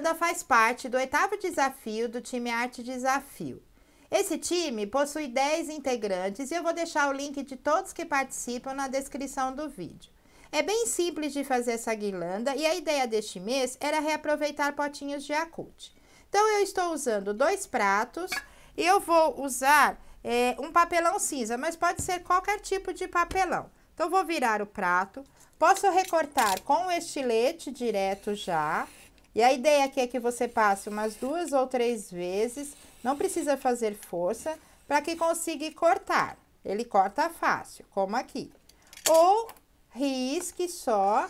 Holanda faz parte do oitavo desafio do time Arte Desafio. Esse time possui 10 integrantes e eu vou deixar o link de todos que participam na descrição do vídeo. É bem simples de fazer essa guirlanda e a ideia deste mês era reaproveitar potinhos de acute. Então, eu estou usando dois pratos e eu vou usar é, um papelão cinza, mas pode ser qualquer tipo de papelão. Então, vou virar o prato, posso recortar com o estilete direto já, e a ideia aqui é que você passe umas duas ou três vezes, não precisa fazer força, para que consiga cortar. Ele corta fácil, como aqui. Ou risque só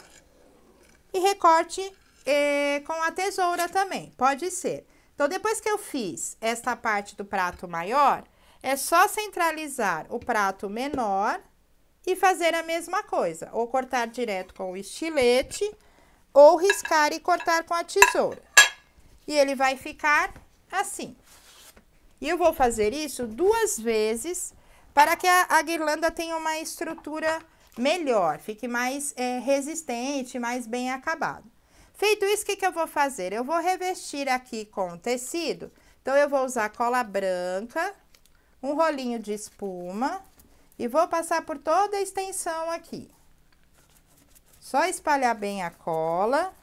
e recorte eh, com a tesoura também, pode ser. Então, depois que eu fiz esta parte do prato maior, é só centralizar o prato menor e fazer a mesma coisa. Ou cortar direto com o estilete ou riscar e cortar com a tesoura. E ele vai ficar assim. E eu vou fazer isso duas vezes para que a, a guirlanda tenha uma estrutura melhor, fique mais é, resistente, mais bem acabado. Feito isso, o que, que eu vou fazer? Eu vou revestir aqui com tecido. Então, eu vou usar cola branca, um rolinho de espuma e vou passar por toda a extensão aqui. Só espalhar bem a cola.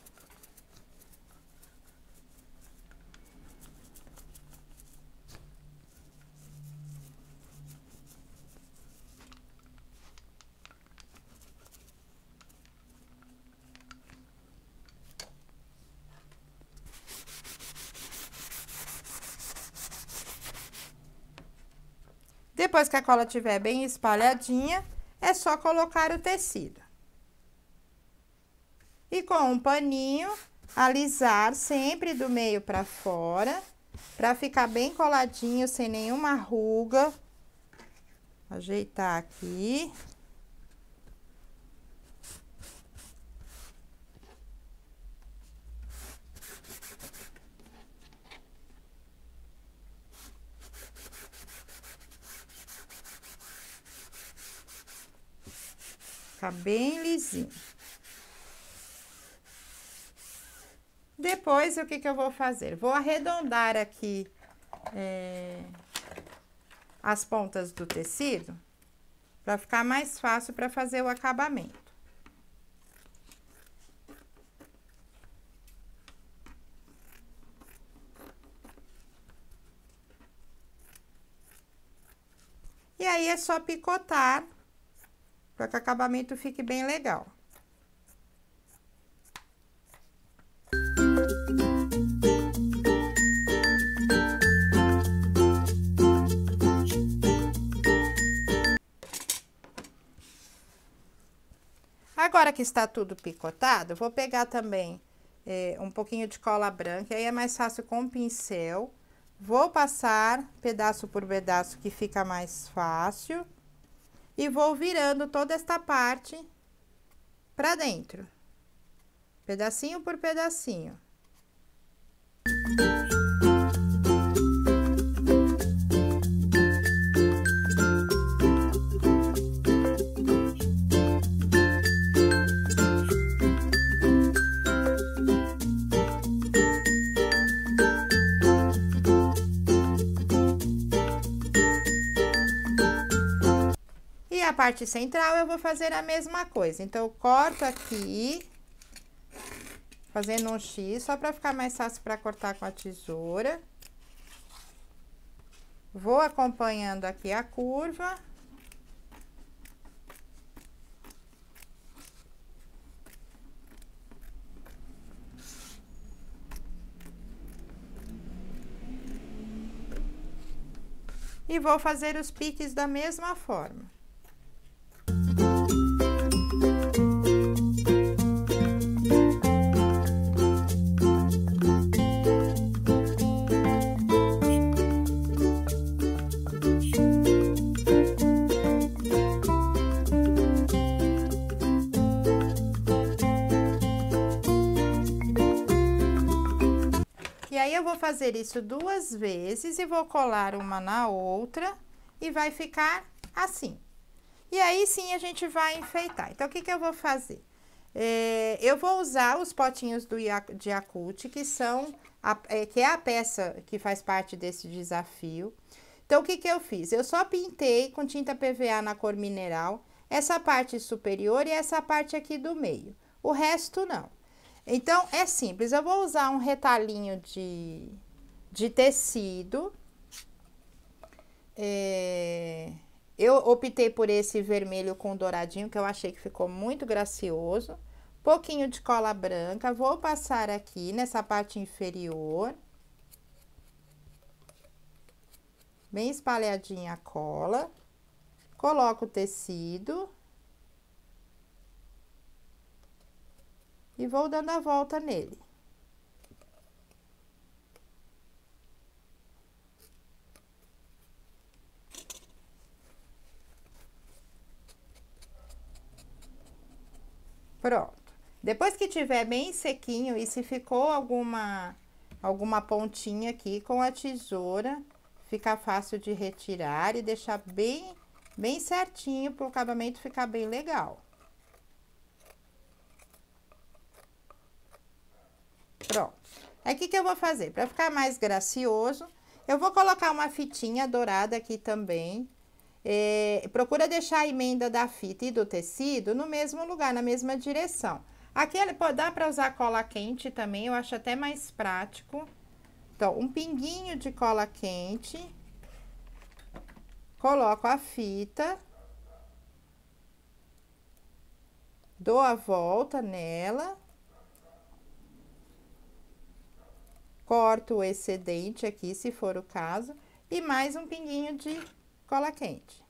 Depois que a cola tiver bem espalhadinha, é só colocar o tecido com um paninho, alisar sempre do meio para fora, para ficar bem coladinho, sem nenhuma ruga. Ajeitar aqui. Ficar bem lisinho. depois, o que, que eu vou fazer? Vou arredondar aqui é, as pontas do tecido, para ficar mais fácil para fazer o acabamento. E aí, é só picotar, para que o acabamento fique bem legal. que está tudo picotado, vou pegar também é, um pouquinho de cola branca, aí é mais fácil com o pincel. Vou passar pedaço por pedaço que fica mais fácil. E vou virando toda esta parte para dentro. Pedacinho por pedacinho. parte central, eu vou fazer a mesma coisa. Então, eu corto aqui, fazendo um X, só para ficar mais fácil para cortar com a tesoura. Vou acompanhando aqui a curva. e vou fazer os piques da mesma forma. aí, eu vou fazer isso duas vezes e vou colar uma na outra e vai ficar assim. E aí, sim, a gente vai enfeitar. Então, o que que eu vou fazer? É, eu vou usar os potinhos do, de que são, a, é, que é a peça que faz parte desse desafio. Então, o que que eu fiz? Eu só pintei com tinta PVA na cor mineral, essa parte superior e essa parte aqui do meio. O resto, não. Então, é simples. Eu vou usar um retalhinho de, de tecido. É, eu optei por esse vermelho com douradinho, que eu achei que ficou muito gracioso. Pouquinho de cola branca. Vou passar aqui nessa parte inferior. Bem espalhadinha a cola. Coloco o tecido. e vou dando a volta nele. Pronto. Depois que tiver bem sequinho e se ficou alguma, alguma pontinha aqui com a tesoura, fica fácil de retirar e deixar bem, bem certinho para o acabamento ficar bem legal. Aí, o que, que eu vou fazer? Para ficar mais gracioso, eu vou colocar uma fitinha dourada aqui também. É, procura deixar a emenda da fita e do tecido no mesmo lugar, na mesma direção. Aqui ele pode dar para usar cola quente também, eu acho até mais prático. Então, um pinguinho de cola quente. Coloco a fita. Dou a volta nela. corto o excedente aqui, se for o caso, e mais um pinguinho de cola quente.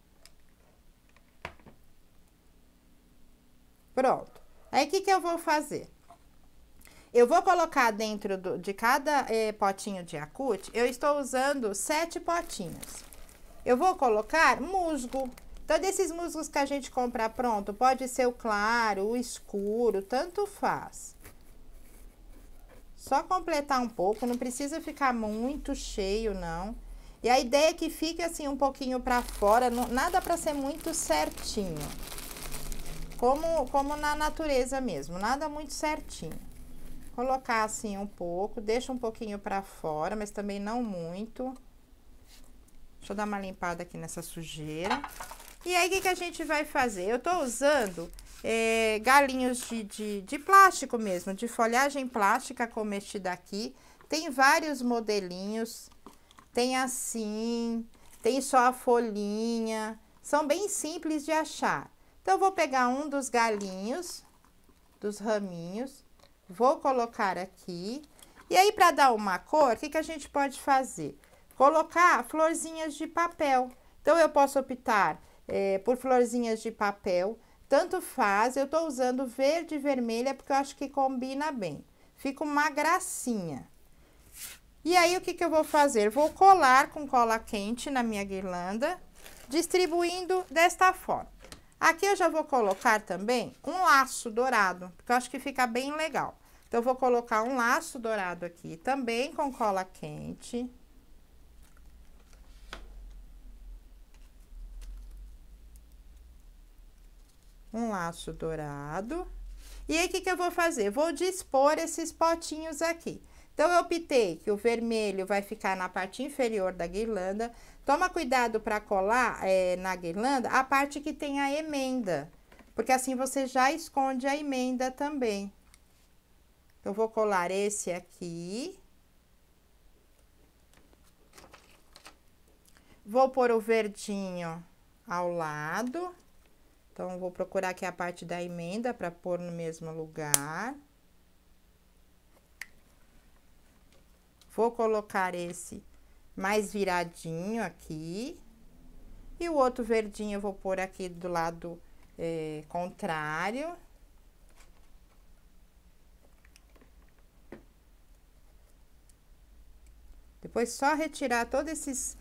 Pronto. Aí, o que, que eu vou fazer? Eu vou colocar dentro do, de cada eh, potinho de acute, eu estou usando sete potinhos. Eu vou colocar musgo. Então, desses musgos que a gente compra pronto, pode ser o claro, o escuro, tanto faz. Só completar um pouco, não precisa ficar muito cheio, não. E a ideia é que fique assim um pouquinho para fora, não, nada para ser muito certinho. Como, como na natureza mesmo, nada muito certinho. Colocar assim um pouco, deixa um pouquinho para fora, mas também não muito. Deixa eu dar uma limpada aqui nessa sujeira. E aí, o que, que a gente vai fazer? Eu tô usando é, galinhos de, de, de plástico mesmo, de folhagem plástica, como este daqui. Tem vários modelinhos, tem assim, tem só a folhinha, são bem simples de achar. Então, eu vou pegar um dos galinhos, dos raminhos, vou colocar aqui. E aí, para dar uma cor, o que, que a gente pode fazer? Colocar florzinhas de papel. Então, eu posso optar é, por florzinhas de papel. Tanto faz, eu tô usando verde e vermelha porque eu acho que combina bem. Fica uma gracinha. E aí, o que que eu vou fazer? Vou colar com cola quente na minha guirlanda, distribuindo desta forma. Aqui eu já vou colocar também um laço dourado, porque eu acho que fica bem legal. Então, eu vou colocar um laço dourado aqui também com cola quente. um laço dourado. E aí, o que, que eu vou fazer? Vou dispor esses potinhos aqui. Então, eu optei que o vermelho vai ficar na parte inferior da guirlanda. Toma cuidado para colar é, na guirlanda a parte que tem a emenda, porque assim você já esconde a emenda também. Eu então, vou colar esse aqui. Vou pôr o verdinho ao lado. Então, vou procurar aqui a parte da emenda para pôr no mesmo lugar. Vou colocar esse mais viradinho aqui. E o outro verdinho eu vou pôr aqui do lado é, contrário. Depois, só retirar todos esses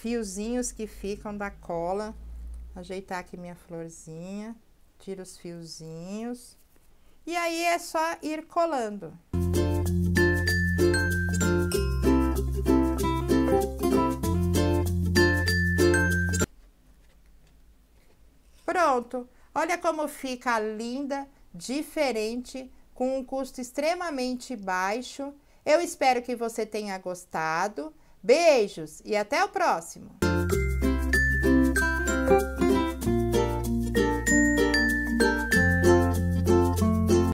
fiozinhos que ficam da cola Ajeitar aqui minha florzinha, tiro os fiozinhos. E aí, é só ir colando. Pronto! Olha como fica linda, diferente, com um custo extremamente baixo. Eu espero que você tenha gostado. Beijos e até o próximo!